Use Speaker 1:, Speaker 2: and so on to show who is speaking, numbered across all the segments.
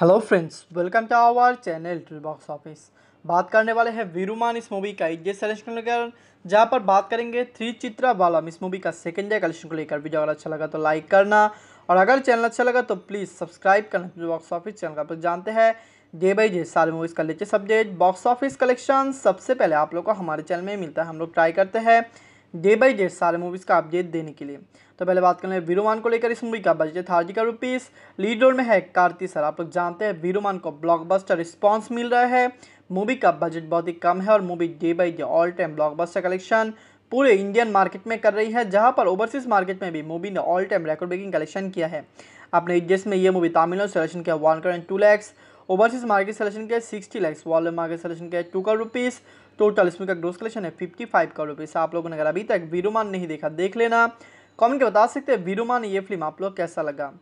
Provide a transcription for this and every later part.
Speaker 1: hello friends welcome to our channel tool box office बात करने वाले हैं वीरुमान इस मूवी का एक डे सलेक्शन लेकर जहाँ पर बात करेंगे थ्री चित्रा बालम इस मूवी का सेकेंड डे कलेक्शन को लेकर वीडियो अगर अच्छा लगा तो लाइक करना और अगर चैनल अच्छा लगा तो प्लीज़ सब्सक्राइब करना टूल बॉक्स ऑफिस चैनल का जानते हैं डे बाई डे सारे मूवीज़ का latest update box office collection सबसे पहले आप लोग को हमारे चैनल में मिलता है हम लोग ट्राई करते हैं डे बाई डे सारे मूवीज़ का अपडेट देने के लिए तो पहले बात लें वीरोमान को लेकर इस मूवी का बजट थार्टी का रुपीस लीड रोल में है कार्ति सर आप लोग जानते हैं वीरोमान को ब्लॉकबस्टर रिस्पॉन्स मिल रहा है मूवी का बजट बहुत ही कम है और movie day by day all time blockbuster collection पूरे इंडियन मार्केट में कर रही है जहां पर ओवरसीज मार्केट में भी मूवी ने all time record breaking collection किया है अपने जिसमें यह मूवी तमिल और सलेक्शन किया one crore two lakhs overseas market collection किया sixty lakhs world market collection किया टू का रुपीज़ टोटल इसमें का ग्रोस कलेक्शन है फिफ्टी फाइव का रुपीज़ आप लोगों ने अगर अभी तक वीरोमान नहीं देखा देख लेना कमेंट के बता सकते हैं वीरोमान ये फिल्म आप लोग कैसा लगा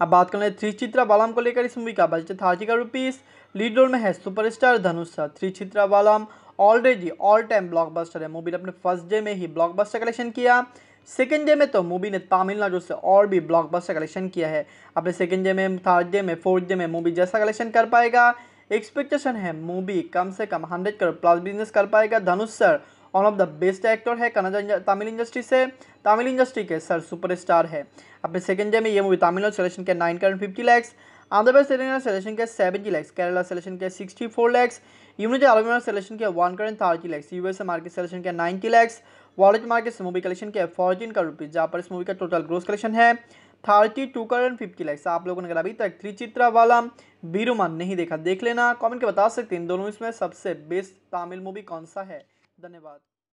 Speaker 1: अब बात कर लें थ्री चित्रा बालाम को लेकर इस मूवी का बजट थर्टी का रुपीज़ लीड रोल में है superstar Dhanush Thiruchitrambalam already all time blockbuster है मूवी ने अपने फर्स्ट डे में ही ब्लॉकबस्टर कलेक्शन किया सेकेंड डे में तो मूवी ने तमिलनाडु से और भी ब्लॉकबस्टर कलेक्शन किया है अपने सेकेंड डे में थर्ड डे में फोर्थ डे में मूवी जैसा कलेक्शन कर पाएगा एक्सपेक्टेशन है मूवी कम से कम हंड्रेड करोड़ प्लस बिजनेस कर पाएगा Dhanush sir one of the best actor है कनाडा तमिल इंडस्ट्री से तमिल इंडस्ट्री के सर सुपरस्टार है अपने सेकेंड डे में ये मूवी तमिलनाडु सेलेक्शन के nine crore fifty lakhs Andhra Pradesh Telangana collection के सेवेंटी लैक्स केरला सेलेक्शन के sixty four lakhs United Arab collection के one crore thirty lakhs US market collection के नाइनटी लैक्स वॉलेट मार्केट से मूवी कलेक्शन के फोर्टीन का रुपीज जहाँ पर इस मूवी का टोटल ग्रोस कलेक्शन है thirty two crore fifty lakhs आप लोगों ने अगर अभी तक त्रिचित्रा वाला बीरुमान नहीं देखा देख लेना कमेंट के बता सकते हैं इन दोनों इसमें सबसे बेस्ट तमिल मूवी कौन सा है धन्यवाद